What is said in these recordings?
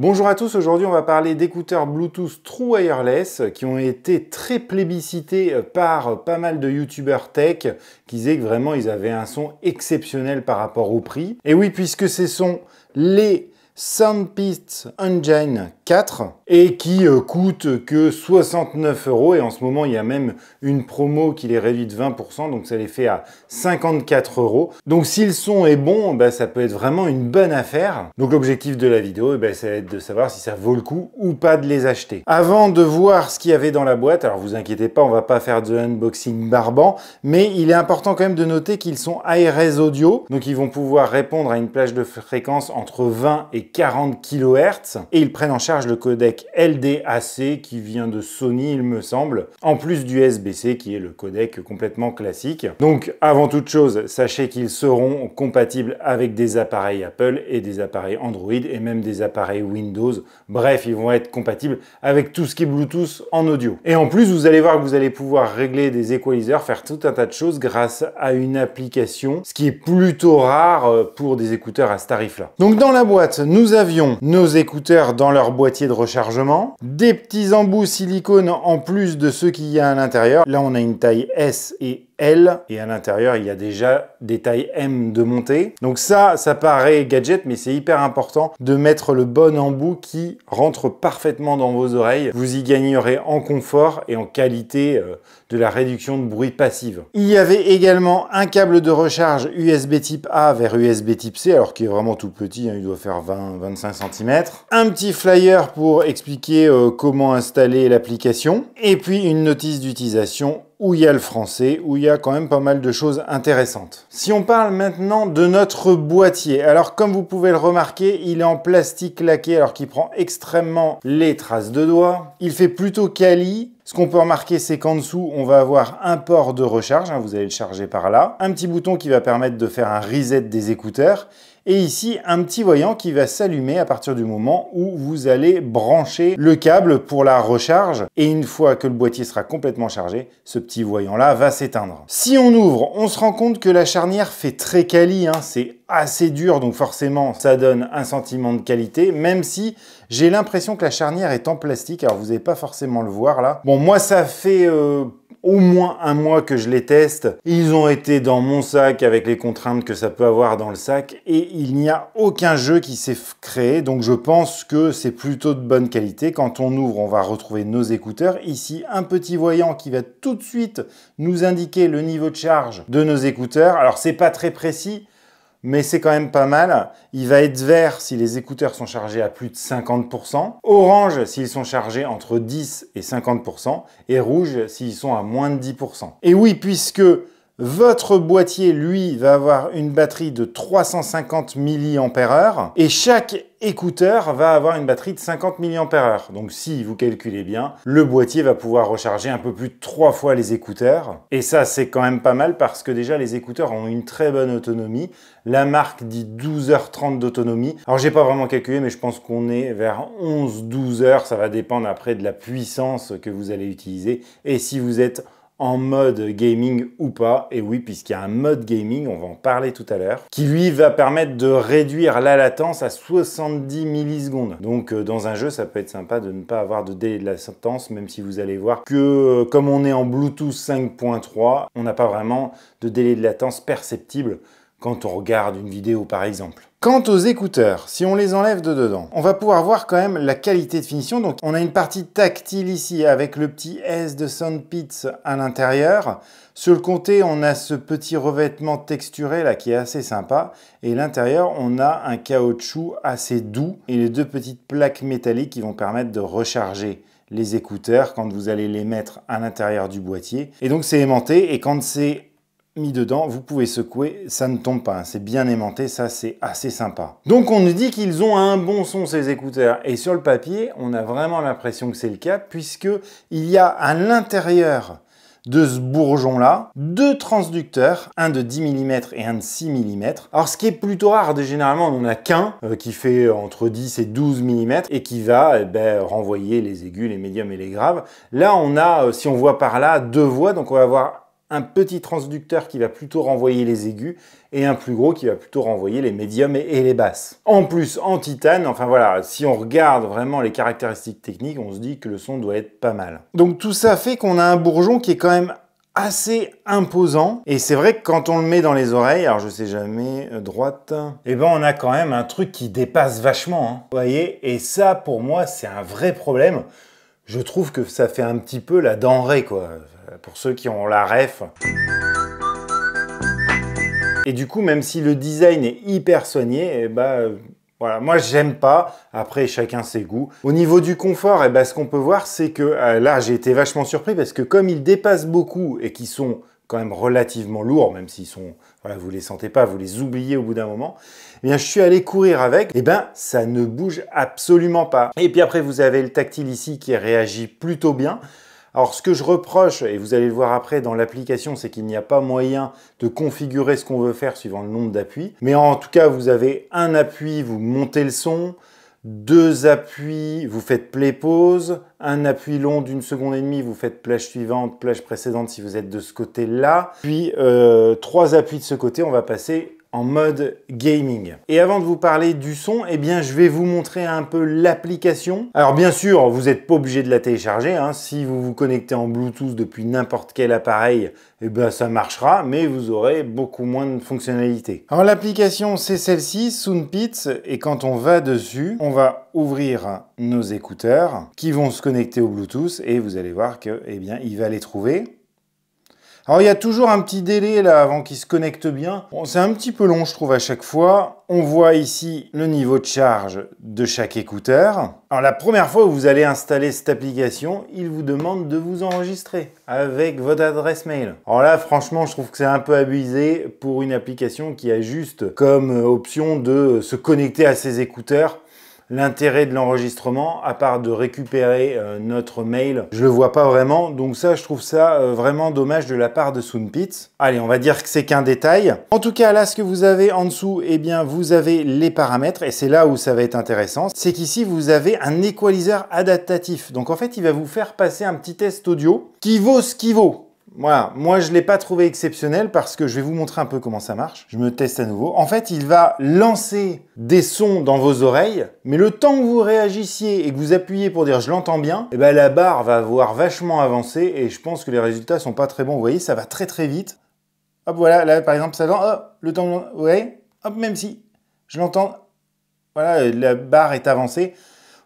Bonjour à tous, aujourd'hui on va parler d'écouteurs Bluetooth True Wireless qui ont été très plébiscités euh, par euh, pas mal de youtubeurs tech qui disaient que vraiment ils avaient un son exceptionnel par rapport au prix. Et oui, puisque ce sont les Soundpeats Engine 4 et qui euh, coûte que 69 euros et en ce moment il y a même une promo qui les réduit de 20% donc ça les fait à 54 euros donc si le son est bon bah, ça peut être vraiment une bonne affaire donc l'objectif de la vidéo bah, ça va être de savoir si ça vaut le coup ou pas de les acheter avant de voir ce qu'il y avait dans la boîte alors vous inquiétez pas on va pas faire de unboxing barbant mais il est important quand même de noter qu'ils sont ARS audio donc ils vont pouvoir répondre à une plage de fréquence entre 20 et 40 kHz et ils prennent en charge le codec LDAC qui vient de Sony il me semble, en plus du SBC qui est le codec complètement classique. Donc avant toute chose, sachez qu'ils seront compatibles avec des appareils Apple et des appareils Android et même des appareils Windows. Bref, ils vont être compatibles avec tout ce qui est Bluetooth en audio. Et en plus, vous allez voir que vous allez pouvoir régler des equalizers, faire tout un tas de choses grâce à une application, ce qui est plutôt rare euh, pour des écouteurs à ce tarif-là. Donc dans la boîte, nous avions nos écouteurs dans leur boîtier de rechargement, des petits embouts silicone en plus de ceux qu'il y a à l'intérieur. Là, on a une taille S et L et à l'intérieur il y a déjà des tailles M de montée. Donc ça, ça paraît gadget mais c'est hyper important de mettre le bon embout qui rentre parfaitement dans vos oreilles. Vous y gagnerez en confort et en qualité euh, de la réduction de bruit passive. Il y avait également un câble de recharge USB type A vers USB type C alors qu'il est vraiment tout petit, hein, il doit faire 20-25 cm. Un petit flyer pour expliquer euh, comment installer l'application et puis une notice d'utilisation où il y a le français, où il y a quand même pas mal de choses intéressantes. Si on parle maintenant de notre boîtier, alors comme vous pouvez le remarquer, il est en plastique laqué alors qu'il prend extrêmement les traces de doigts. Il fait plutôt quali. Ce qu'on peut remarquer, c'est qu'en dessous, on va avoir un port de recharge, hein, vous allez le charger par là, un petit bouton qui va permettre de faire un reset des écouteurs, et ici un petit voyant qui va s'allumer à partir du moment où vous allez brancher le câble pour la recharge et une fois que le boîtier sera complètement chargé, ce petit voyant là va s'éteindre. Si on ouvre, on se rend compte que la charnière fait très quali, hein. c'est assez dur donc forcément ça donne un sentiment de qualité même si j'ai l'impression que la charnière est en plastique alors vous n'allez pas forcément le voir là. Bon moi ça fait... Euh, au moins un mois que je les teste. Ils ont été dans mon sac avec les contraintes que ça peut avoir dans le sac et il n'y a aucun jeu qui s'est créé. Donc je pense que c'est plutôt de bonne qualité. Quand on ouvre, on va retrouver nos écouteurs. Ici, un petit voyant qui va tout de suite nous indiquer le niveau de charge de nos écouteurs. Alors c'est pas très précis, mais c'est quand même pas mal. Il va être vert si les écouteurs sont chargés à plus de 50%, orange s'ils sont chargés entre 10 et 50%, et rouge s'ils sont à moins de 10%. Et oui, puisque votre boîtier, lui, va avoir une batterie de 350 mAh et chaque écouteur va avoir une batterie de 50 mAh. Donc si vous calculez bien, le boîtier va pouvoir recharger un peu plus de 3 fois les écouteurs. Et ça, c'est quand même pas mal parce que déjà, les écouteurs ont une très bonne autonomie. La marque dit 12h30 d'autonomie. Alors j'ai pas vraiment calculé, mais je pense qu'on est vers 11-12 h Ça va dépendre après de la puissance que vous allez utiliser et si vous êtes en mode gaming ou pas. Et oui, puisqu'il y a un mode gaming, on va en parler tout à l'heure, qui lui va permettre de réduire la latence à 70 millisecondes. Donc euh, dans un jeu, ça peut être sympa de ne pas avoir de délai de latence, même si vous allez voir que euh, comme on est en Bluetooth 5.3, on n'a pas vraiment de délai de latence perceptible quand on regarde une vidéo par exemple. Quant aux écouteurs, si on les enlève de dedans, on va pouvoir voir quand même la qualité de finition. Donc on a une partie tactile ici avec le petit S de Soundpeats à l'intérieur. Sur le côté, on a ce petit revêtement texturé là qui est assez sympa. Et l'intérieur, on a un caoutchouc assez doux et les deux petites plaques métalliques qui vont permettre de recharger les écouteurs quand vous allez les mettre à l'intérieur du boîtier. Et donc c'est aimanté et quand c'est mis dedans, vous pouvez secouer, ça ne tombe pas, hein, c'est bien aimanté, ça c'est assez sympa. Donc on nous dit qu'ils ont un bon son ces écouteurs, et sur le papier, on a vraiment l'impression que c'est le cas, puisque il y a à l'intérieur de ce bourgeon-là, deux transducteurs, un de 10 mm et un de 6 mm. Alors ce qui est plutôt rare, généralement on n'en a qu'un euh, qui fait entre 10 et 12 mm et qui va eh ben, renvoyer les aigus, les médiums et les graves. Là on a, euh, si on voit par là, deux voix, donc on va avoir un petit transducteur qui va plutôt renvoyer les aigus et un plus gros qui va plutôt renvoyer les médiums et, les basses. En plus, en titane, enfin voilà, si on regarde vraiment les caractéristiques techniques, on se dit que le son doit être pas mal. Donc tout ça fait qu'on a un bourgeon qui est quand même assez imposant et c'est vrai que quand on le met dans les oreilles alors je sais jamais euh, droite et eh ben on a quand même un truc qui dépasse vachement hein. vous voyez et ça pour moi c'est un vrai problème je trouve que ça fait un petit peu la denrée quoi euh, pour ceux qui ont la ref. Et du coup, même si le design est hyper soigné, moi, eh ben, euh, voilà, moi j'aime pas. Après, chacun ses goûts. Au niveau du confort, eh ben, ce qu'on peut voir, c'est que euh, là, j'ai été vachement surpris parce que comme ils dépassent beaucoup et qui sont quand même relativement lourds, même s'ils sont, voilà, vous les sentez pas, vous les oubliez au bout d'un moment. Eh bien, je suis allé courir avec. et ben, ça ne bouge absolument pas. Et puis après, vous avez le tactile ici qui réagit plutôt bien. Alors ce que je reproche, et vous allez le voir après dans l'application, c'est qu'il n'y a pas moyen de configurer ce qu'on veut faire suivant le nombre d'appuis. Mais en tout cas, vous avez un appui, vous montez le son, deux appuis, vous faites play-pause, un appui long d'une seconde et demie, vous faites plage suivante, plage précédente si vous êtes de ce côté-là, puis euh, trois appuis de ce côté, on va passer en mode gaming. Et avant de vous parler du son, eh bien, je vais vous montrer un peu l'application. Alors bien sûr, vous n'êtes pas obligé de la télécharger. Hein. Si vous vous connectez en Bluetooth depuis n'importe quel appareil, eh ben, ça marchera, mais vous aurez beaucoup moins de fonctionnalités. Alors l'application, c'est celle-ci, Soundpits, et quand on va dessus, on va ouvrir nos écouteurs qui vont se connecter au Bluetooth et vous allez voir que, eh bien, il va les trouver. Alors il y a toujours un petit délai là avant qu'il se connecte bien. c'est un petit peu long je trouve à chaque fois. On voit ici le niveau de charge de chaque écouteur. Alors la première fois que vous allez installer cette application, il vous demande de vous enregistrer avec votre adresse mail. Alors là franchement je trouve que c'est un peu abusé pour une application qui a juste comme option de se connecter à ses écouteurs l'intérêt de l'enregistrement, à part de récupérer euh, notre mail, je le vois pas vraiment. Donc ça, je trouve ça euh, vraiment dommage de la part de Soundpit. Allez, on va dire que c'est qu'un détail. En tout cas, là, ce que vous avez en dessous, eh bien, vous avez les paramètres, et c'est là où ça va être intéressant. C'est qu'ici, vous avez un équaliseur adaptatif. Donc en fait, il va vous faire passer un petit test audio qui vaut ce qu'il vaut. Voilà, moi je ne l'ai pas trouvé exceptionnel parce que je vais vous montrer un peu comment ça marche. Je me teste à nouveau. En fait, il va lancer des sons dans vos oreilles, mais le temps que vous réagissiez et que vous appuyez pour dire je l'entends bien, eh ben, la barre va avoir vachement avancé et je pense que les résultats sont pas très bons. Vous voyez, ça va très très vite. Hop, voilà, là par exemple, ça va, le temps, vous Hop, même si je l'entends. Voilà, la barre est avancée.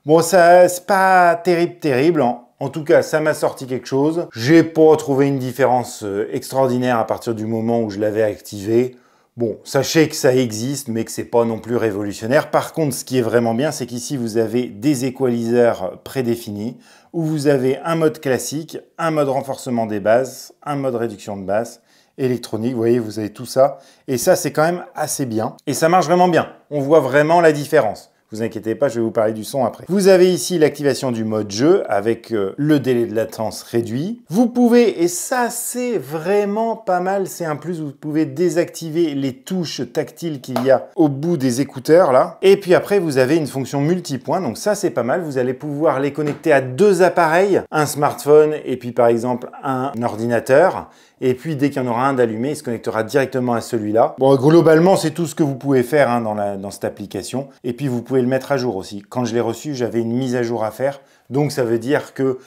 Bon, ça, c'est pas terrible, terrible. Hein. En tout cas, ça m'a sorti quelque chose. J'ai pas trouvé une différence euh, extraordinaire à partir du moment où je l'avais activé. Bon, sachez que ça existe, mais que c'est pas non plus révolutionnaire. Par contre, ce qui est vraiment bien, c'est qu'ici, vous avez des équaliseurs prédéfinis, où vous avez un mode classique, un mode renforcement des bases, un mode réduction de basses, électronique, vous voyez, vous avez tout ça. Et ça, c'est quand même assez bien. Et ça marche vraiment bien. On voit vraiment la différence. Vous inquiétez pas, je vais vous parler du son après. Vous avez ici l'activation du mode jeu avec euh, le délai de latence réduit. Vous pouvez, et ça c'est vraiment pas mal, c'est un plus, vous pouvez désactiver les touches tactiles qu'il y a au bout des écouteurs là. Et puis après, vous avez une fonction multipoint, donc ça c'est pas mal. Vous allez pouvoir les connecter à deux appareils, un smartphone et puis par exemple un ordinateur. Et puis dès qu'il y en aura un d'allumé, il se connectera directement à celui-là. Bon, globalement, c'est tout ce que vous pouvez faire hein, dans, dans cette application. Et puis vous pouvez le mettre à jour aussi. Quand je l'ai reçu, j'avais une mise à jour à faire. Donc ça veut dire que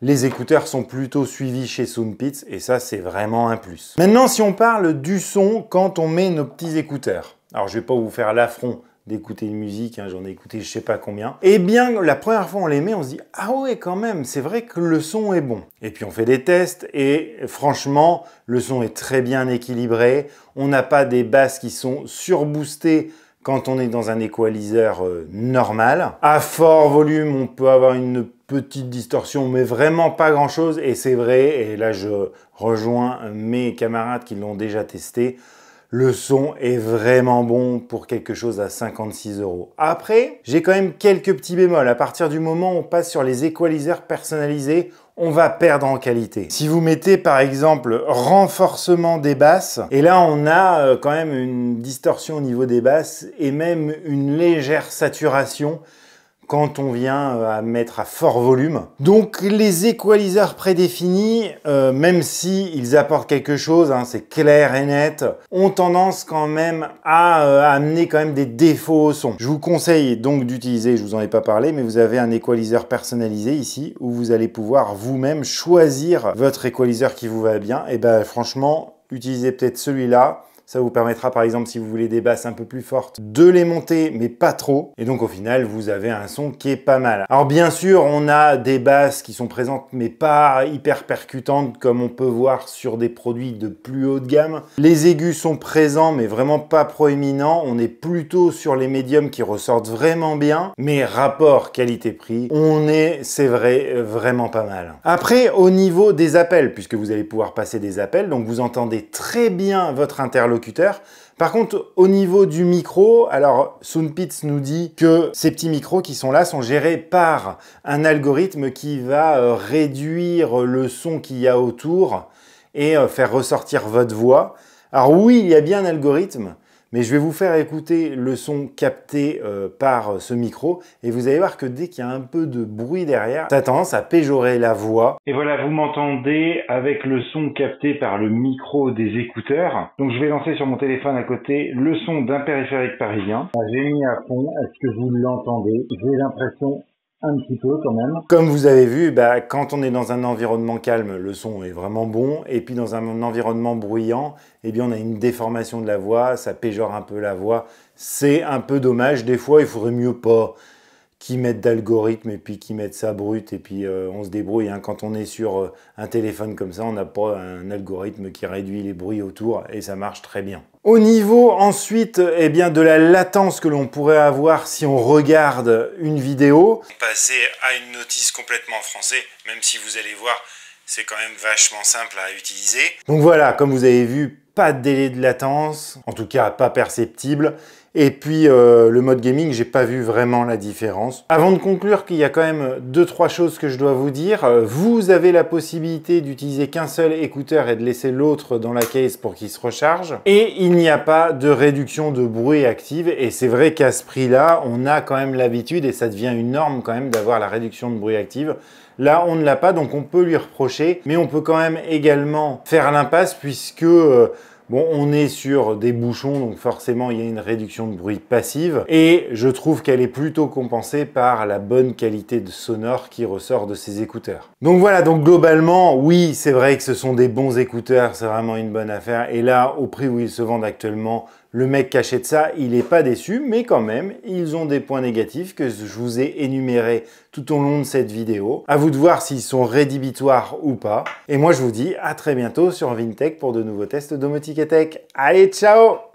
les écouteurs sont plutôt suivis chez Soundpits et ça c'est vraiment un plus. Maintenant si on parle du son quand on met nos petits écouteurs. Alors je vais pas vous faire l'affront d'écouter une musique, hein, j'en ai écouté je sais pas combien. et eh bien la première fois on les met on se dit ah ouais quand même c'est vrai que le son est bon. Et puis on fait des tests et franchement le son est très bien équilibré, on n'a pas des basses qui sont surboostées quand on est dans un équaliseur euh, normal. À fort volume, on peut avoir une petite distorsion, mais vraiment pas grand-chose. Et c'est vrai, et là je rejoins mes camarades qui l'ont déjà testé, le son est vraiment bon pour quelque chose à 56 euros. Après, j'ai quand même quelques petits bémols. À partir du moment où on passe sur les équaliseurs personnalisés, on va perdre en qualité. Si vous mettez par exemple renforcement des basses, et là on a euh, quand même une distorsion au niveau des basses et même une légère saturation quand on vient euh, à mettre à fort volume. Donc les équaliseurs prédéfinis, euh, même si ils apportent quelque chose, hein, c'est clair et net, ont tendance quand même euh, à, amener quand même des défauts au son. Je vous conseille donc d'utiliser, je vous en ai pas parlé, mais vous avez un équaliseur personnalisé ici où vous allez pouvoir vous-même choisir votre équaliseur qui vous va bien. Et eh ben franchement, utilisez peut-être celui-là ça vous permettra par exemple si vous voulez des basses un peu plus fortes de les monter mais pas trop. Et donc au final vous avez un son qui est pas mal. Alors bien sûr on a des basses qui sont présentes mais pas hyper percutantes comme on peut voir sur des produits de plus haut de gamme. Les aigus sont présents mais vraiment pas proéminents. On est plutôt sur les médiums qui ressortent vraiment bien. Mais rapport qualité-prix, on est, c'est vrai, vraiment pas mal. Après au niveau des appels, puisque vous allez pouvoir passer des appels, donc vous entendez très bien votre interlocuteur par contre, au niveau du micro, alors Soundpeats nous dit que ces petits micros qui sont là sont gérés par un algorithme qui va euh, réduire le son qu'il y a autour et euh, faire ressortir votre voix. Alors oui, il y a bien un algorithme, mais je vais vous faire écouter le son capté euh, par euh, ce micro et vous allez voir que dès qu'il y a un peu de bruit derrière, ça a tendance à péjorer la voix. Et voilà, vous m'entendez avec le son capté par le micro des écouteurs. Donc je vais lancer sur mon téléphone à côté le son d'un périphérique parisien. Ah, j'ai mis à fond, est-ce que vous l'entendez J'ai l'impression un petit peu quand même. Comme vous avez vu, bah, quand on est dans un environnement calme, le son est vraiment bon. Et puis dans un environnement bruyant, eh bien, on a une déformation de la voix, ça péjore un peu la voix. C'est un peu dommage. Des fois, il faudrait mieux pas qu'ils mettent d'algorithme et puis qu'ils mettent ça brut et puis euh, on se débrouille. Hein. Quand on est sur euh, un téléphone comme ça, on n'a pas un algorithme qui réduit les bruits autour et ça marche très bien. Au niveau ensuite eh bien, de la latence que l'on pourrait avoir si on regarde une vidéo. Passer à une notice complètement en français, même si vous allez voir, c'est quand même vachement simple à utiliser. Donc voilà, comme vous avez vu, pas de délai de latence, en tout cas pas perceptible. Et puis euh, le mode gaming, j'ai pas vu vraiment la différence. Avant de conclure qu'il y a quand même deux trois choses que je dois vous dire. Euh, vous avez la possibilité d'utiliser qu'un seul écouteur et de laisser l'autre dans la case pour qu'il se recharge. Et il n'y a pas de réduction de bruit active. Et c'est vrai qu'à ce prix-là, on a quand même l'habitude et ça devient une norme quand même d'avoir la réduction de bruit active. Là, on ne l'a pas, donc on peut lui reprocher, mais on peut quand même également faire l'impasse puisque euh, Bon, on est sur des bouchons, donc forcément, il y a une réduction de bruit passive. Et je trouve qu'elle est plutôt compensée par la bonne qualité de sonore qui ressort de ces écouteurs. Donc voilà, donc globalement, oui, c'est vrai que ce sont des bons écouteurs, c'est vraiment une bonne affaire. Et là, au prix où ils se vendent actuellement, le mec caché de ça, il n'est pas déçu, mais quand même, ils ont des points négatifs que je vous ai énumérés tout au long de cette vidéo. À vous de voir s'ils sont rédhibitoires ou pas. Et moi, je vous dis à très bientôt sur Vintech pour de nouveaux tests domotique et tech. Allez, ciao